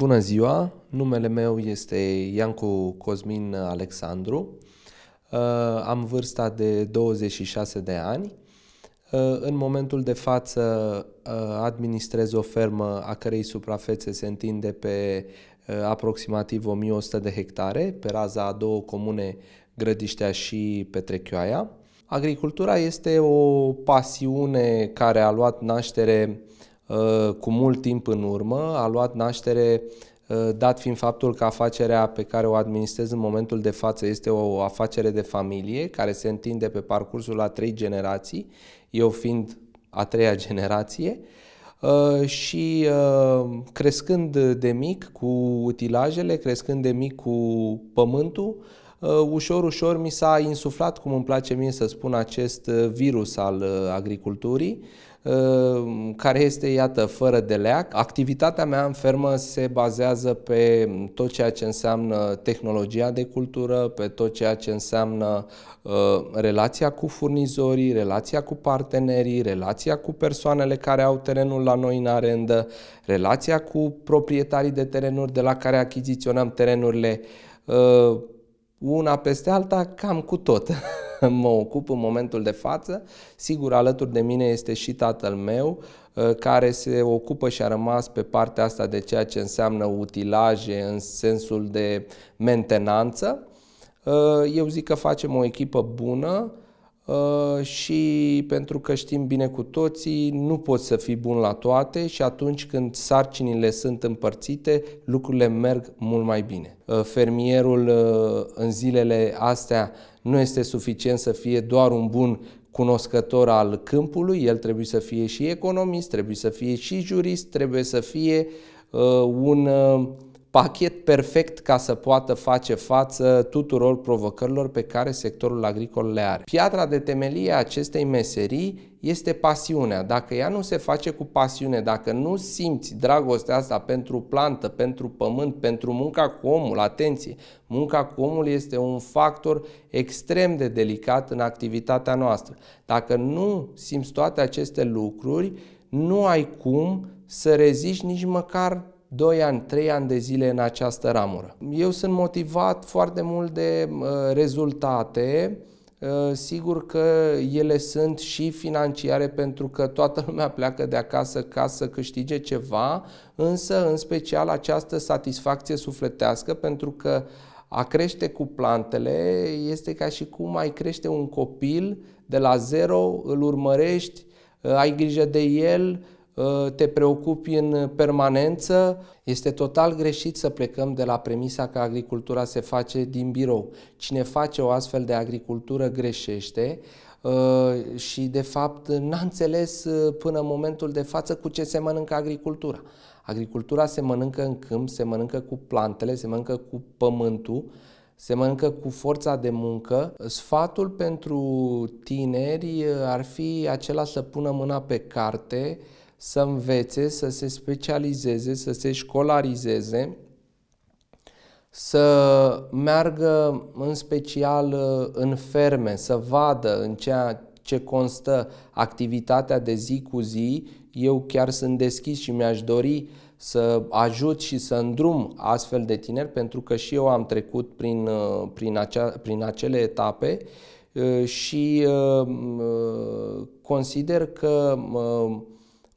Bună ziua! Numele meu este Iancu Cosmin Alexandru. Uh, am vârsta de 26 de ani. Uh, în momentul de față uh, administrez o fermă a cărei suprafețe se întinde pe aproximativ 1100 de hectare, pe raza a două comune, Grădiștea și Petrechioaia. Agricultura este o pasiune care a luat naștere uh, Uh, cu mult timp în urmă, a luat naștere uh, dat fiind faptul că afacerea pe care o administrez în momentul de față este o afacere de familie care se întinde pe parcursul la trei generații, eu fiind a treia generație, uh, și crescând de mic cu utilajele, crescând de mic cu pământul, Uh, ușor, ușor mi s-a insuflat, cum îmi place mie să spun, acest uh, virus al uh, agriculturii, care este, iată, fără de leac. Activitatea mea în fermă se bazează pe tot ceea ce înseamnă tehnologia de cultură, pe tot ceea ce înseamnă relația cu furnizorii, relația cu partenerii, relația cu persoanele care au terenul la noi în arendă, relația cu proprietarii de terenuri de la care achiziționăm terenurile, una peste alta, cam cu tot mă ocup în momentul de față. Sigur, alături de mine este și tatăl meu, uh, care se ocupă și a rămas pe partea asta de ceea ce înseamnă utilaje în sensul de mentenanță. Uh, eu zic că facem o echipă bună, Uh, și pentru că știm bine cu toții, nu poți să fii bun la toate și atunci când sarcinile sunt împărțite, lucrurile merg mult mai bine. Uh, fermierul uh, în zilele astea nu este suficient să fie doar un bun cunoscător al câmpului, el trebuie să fie și economist, trebuie să fie și jurist, trebuie să fie un uh, pachet perfect ca să poată face față tuturor provocărilor pe care sectorul agricol le are. Piatra de temelie a acestei meserii este pasiunea. Dacă ea nu se face cu pasiune, dacă nu simți dragostea asta pentru plantă, pentru pământ, pentru munca cu omul, atenție, munca cu omul este un factor extrem de delicat în activitatea noastră. Dacă nu simți toate aceste lucruri, nu ai cum să reziști nici măcar 2 ani, 3 ani de zile în această ramură. Eu sunt motivat foarte mult de uh, rezultate, uh, Sigur că ele sunt și financiare pentru că toată lumea pleacă de acasă ca să câștige ceva, însă în special această satisfacție sufletească pentru că a crește cu plantele este ca și cum ai crește un copil de la zero, îl urmărești, uh, ai grijă de el, Uh, te preocupi în permanență. Este total greșit să plecăm de la premisa că agricultura se face din birou. Cine face o astfel de agricultură greșește uh, și, de fapt, n-a înțeles uh, până în momentul de față cu ce se mănâncă agricultura. Agricultura se mănâncă în câmp, se mănâncă cu plantele, se mănâncă cu pământul, se mănâncă cu forța de muncă. Sfatul pentru tineri ar fi acela să pună mâna pe carte, să învețe, să se specializeze, să se școlarizeze, să meargă în special uh, în ferme, să vadă în ceea ce constă activitatea de zi cu zi. Eu chiar sunt deschis și mi-aș dori să ajut și să îndrum astfel de tineri, pentru că și eu am trecut prin, uh, prin, acea, prin acele etape uh, și consider că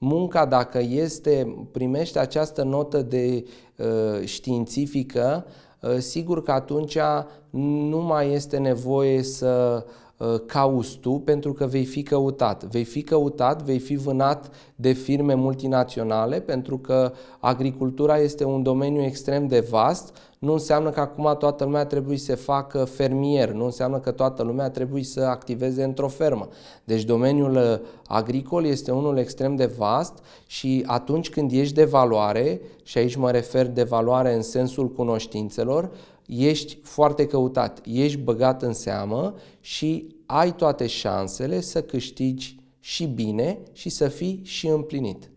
munca dacă este, primește această notă de uh, științifică, uh, sigur că atunci nu mai este nevoie să Uh, cauți tu pentru că vei fi căutat. Vei fi căutat, vei fi vânat de firme multinaționale pentru că agricultura este un domeniu extrem de vast. Nu înseamnă că acum toată lumea trebuie să facă fermier, nu înseamnă că toată lumea trebuie să activeze într-o fermă. Deci domeniul uh, agricol este unul extrem de vast și atunci când ești de valoare, și aici mă refer de valoare în sensul cunoștințelor, ești foarte căutat, ești băgat în seamă și ai toate șansele să câștigi și bine și să fii și împlinit.